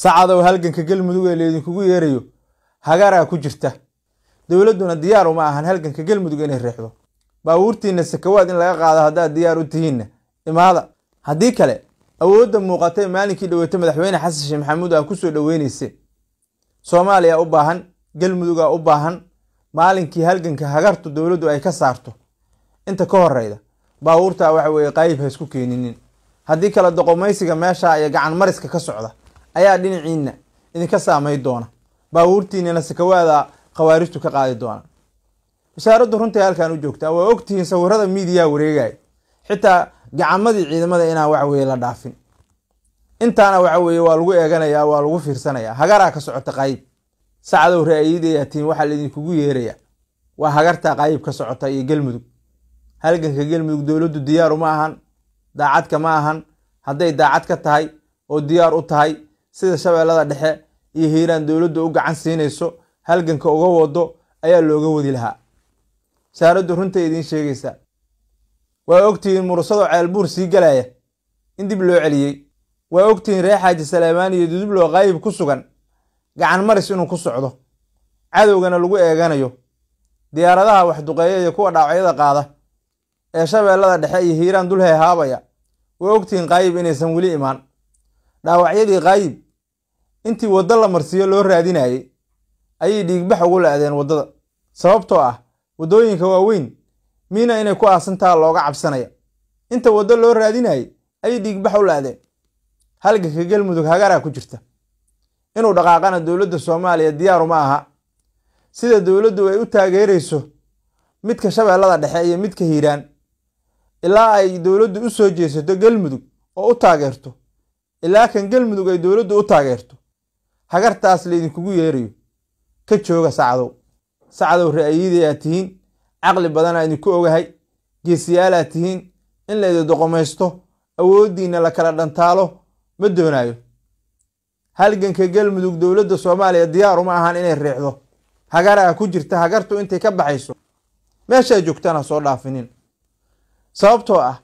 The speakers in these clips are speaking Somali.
sacadow halganka galmudug ee laydinkugu yeerayo hagaaraa ku jirta dowladduna diyaar uma ahan halganka galmudug inay riixdo baabuurtiinna sakawaad in laga qaado haddaad diyaar u tihiinna imaada haddii kale awoodda muuqatay maalinkii dhoweyta madaxweyne xasan sheekh maxamuud aa ku soo dhoweynayse soomaaliya u baahan galmudugaa u baahan maalinkii halganka hagartu dowladdu ay ka saarto inta ka horeyda baabuurtaa waxa weeye qayb ha isku keeninin haddii kale doqomaysiga meeshaa iyo gacan mariska ka socda ayaa dhinaciina idinka saamay doona baabuurtiinana sakawaada khawaarijtu ka qaadi doona wasaaraddu runtii halkan u joogtaa waa ogtihiin sawirada miidiyaa wareegaya xitaa gacamadii ciidamada inaan waxaweye la dhaafin intaana waxa weye waa lagu eeganaya waa lagu fiirsanayaa hagaraa ka socota qayb sacdow ra-iidaya waxaa laydinkugu yeeraya waa hagartaa qayb ka socota iyo galmudug halganka galmudug dowladdu diyaaru ma ahan daacadka ma ahan hadday daacad ka tahay oo diyaar u tahay sida shabeellada dhexe iyo hiiraan dowladdu u gacan siinayso halganka uga wado ayaa looga wadi lahaa saaraddu runta idiin sheegaysaa waa ogtihiin mursadoo ceelbuur sii galaya in dib loo celiyey waa ogtihiin reer xaaji saleemaan iyo dudubloo qaayib ku sugan gacan maris inuu ku socdo cadowgana lagu eeganayo diyaaradaha waxduqeeya iyo kuwa dhaawacyada qaada ee shabeellada dhexe iyo hiiraan dulhay haabaya waa ogtihiin qaayib inaysan weli imaan dhaawacyadii kaayib intii waddo la marsiiyo loo raadinayey ayay dhiigbax ugu la'deen waddada sababtoo ah waddooyinka waaweyn miina inay ku aasantaa looga cabsanaya inta waddo loo raadinayay ayay dhiigbax u la'deen halganka galmudug hagaraa ku jirta inuu dhaqaaqana dowladda soomaaliya diyaaru ma aha sida dowladdu ay u taageerayso midka shabeellada dhexe iyo midka hiiraan ilaa ay dowladdu u soo jeesato galmudug oo u taageerto ilaa kan galmudug ay dowladdu u taageerto hagartaas laydinkugu yeerayo ka jooga sacdow sacdow ra aad tihiin caqli badanaa idinku ogahay geesiyaalaad tihiin in laydi doqomaysto awooddiinna la kala dhantaalo ma doonaayo halganka galmudug dowladda soomaaliya diyaaru ma ahan inay riixdo hagaraa ku jirta hagartu intay ka baxayso meeshaa joogtaan ha soo dhaafinin sababtoo ah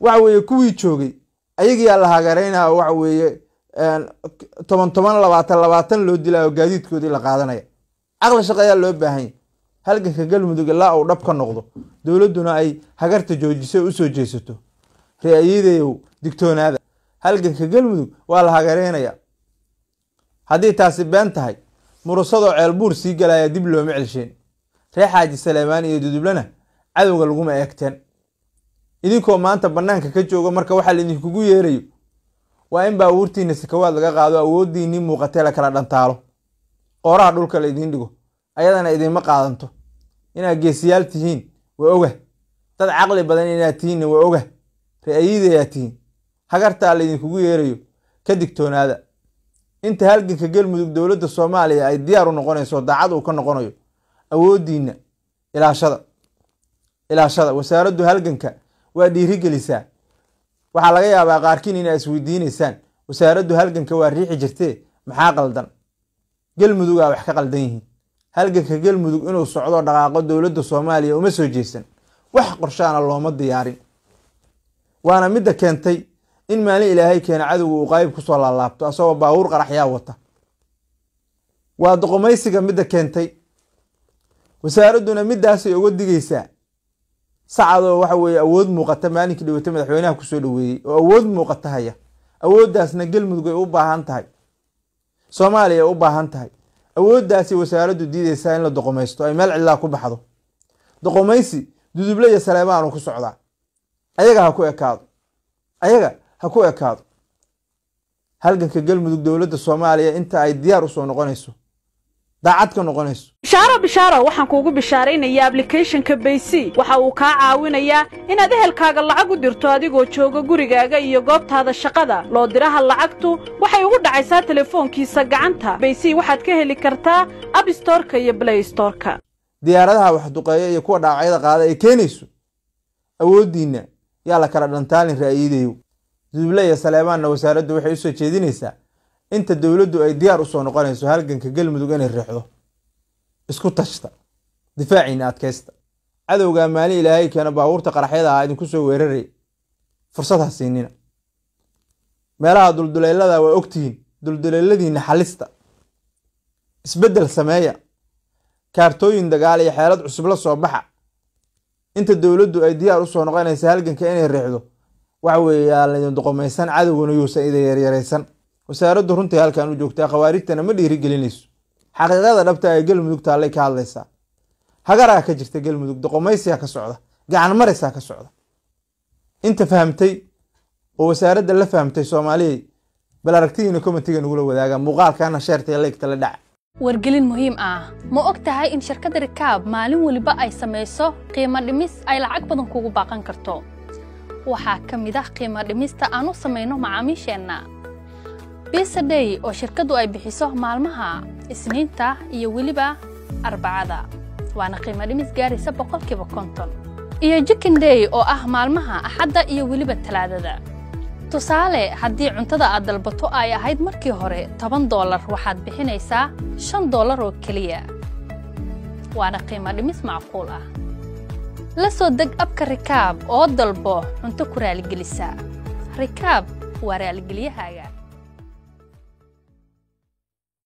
waxa weeye kuwii joogay ayagiyaa la hagaraynaa waxa weeye toban toban labaatan labaatan loo dilaayo gaadiidkoodii la qaadanaya caqli shaq loo baahanya halganka galmudug ilaa uu dhabka noqdo dowladduna ay hagarta joojiso usoo jeesato ra-ayadeyow digtoonaada halganka galmudug waa la hagareynaya haddii taasi been tahay murusadoo ceelbuur sii galaya dib looma celsheyn ree xaaji saleemaan iyo dudublena cadowga laguma eegteen idinkoo maanta bannaanka ka jooga marka waxaa laidinkugu yeerayo waa in baabuurtiina sikawaad laga qaado awooddiinii muuqatee la kala dhantaalo qooraha dhulka la dhigo ayadana idinma qaadanto inaad geesiyaal tihiin waa ogah dad caqli badan inaad tihiinna waa oga ra'ayidayaad tihiin hagartaa laydinkugu yeerayo ka digtoonaada inta halganka galmudug dowladda soomaaliya ay diyaar u noqonayso daacad uu ka noqonayo awooddiinna ilaashada ilaashada wasaaraddu halganka waa dhiiri gelisaa waxaa laga yaabaa qaarkiin inay isweydiinaysaan wasaaraddu halganka waa riixi jirtee maxaa qaldan galmudugaa wax ka qaldan yihiin halganka galmudug inuu socdo dhaqaaqo dowladda soomaaliya uma soo jeesan wax qorshaana looma diyaarin waana midda keentay in maalin ilaahay keena cadowga uu qaayib kusoo laalaabto asagoo baawuur qaraxyaa wata waa doqomaysiga midda keentay wasaaradduna middaasay uga digaysaa sacadoo waxa weeye awood muuqata maalinkii dhibato madaxweynaha kusoo dhaweeyey oo awood muuqata haya awooddaasna galmudug ay u baahan tahay soomaaliya ay u baahan tahay awooddaasi wasaaraddu diideysaa in la doqomaysto ay meel cidlaa ku baxdo doqomaysi duduble iyo saleemaanu ku socdaa ayaga ha ku ekaado ayaga ha ku ekaado halganka galmudug dowladda soomaaliya inta ay diyaar usoo noqonayso daacad ka noqonayso bishaaro bishaaro waxaan kuugu bishaaraynayaa ablicathonka baysy waxa uu kaa caawinayaa inaad ehelkaaga lacag u dirto adigoo jooga gurigaaga iyo goobtaada shaqada loo diraha lacagtu waxay ugu dhacaysaa telefoonkiisa gacanta baysy waxaad ka heli kartaa abstorka iyo blaystorka diyaaradaha waxduqeeya iyo kuwa dhaawacyada qaada ay keenayso awooddiinna yaa la kala dhantaalin ra'yidayo duuble iyo saleebaanna wasaaraddu waxay u soo jeedinaysaa inta dowladdu ay diyaar usoo noqonayso halganka galmudug inay riixdo isku tashta difaaciina adkaysta cadowgaa maali ilaahay keena baabuurta qaraxyada ahaa idinku soo weeraray fursad ha siinina meelaha dulduleelada waa ogtihiin dulduleeladiinna xalista isbeddel sameeya kaartooyin dagaal iyo xeelad cusub la soo baxa inta dowladdu ay diyaar usoo noqonaysa halganka inay riixdo waxa weeye laydin doqomaysan cadowguna yuusan idin yaryaraysan wasaaraddu runtii halkan u joogtaa khawaarijtana ma dhiirigelinayso xaqiiqada dhabta ee galmudug taallay ka hadlaysaa hagaraa ka jirta galmudug doqomaysiyaa ka socda gacan maraysaa ka socda inta fahamtay oo wasaaradda la fahamtay soomaaliya bal aragtidiina komantiga nagula wadaaga muuqaalkana sheertay leegta la dhaca wargelin muhiim ah ma og tahay in shirkadda rikaab maalin weliba ay samayso qiimo dhimis ay lacag badan kugu baaqan karto waxaa ka mid ah qiimo dhimista aan u samayno macaamiisheenna bisaday oo shirkaddu ay bixiso maalmaha isniinta iyo weliba arbacada waana qiimo dhimis gaaraysa boqolkiiba konton iyo jikinday oo ah maalmaha axadda iyo weliba talaadada tusaale haddii cuntada aad dalbato ay ahayd markii hore toban doolar waxaad bixinaysaa shan doollar oo keliya waana qiimo dhimis macquul ah la soo deg abka rikaab oo dalbo cunto ku raaligelisa rikaab waa raaligeliyahaaga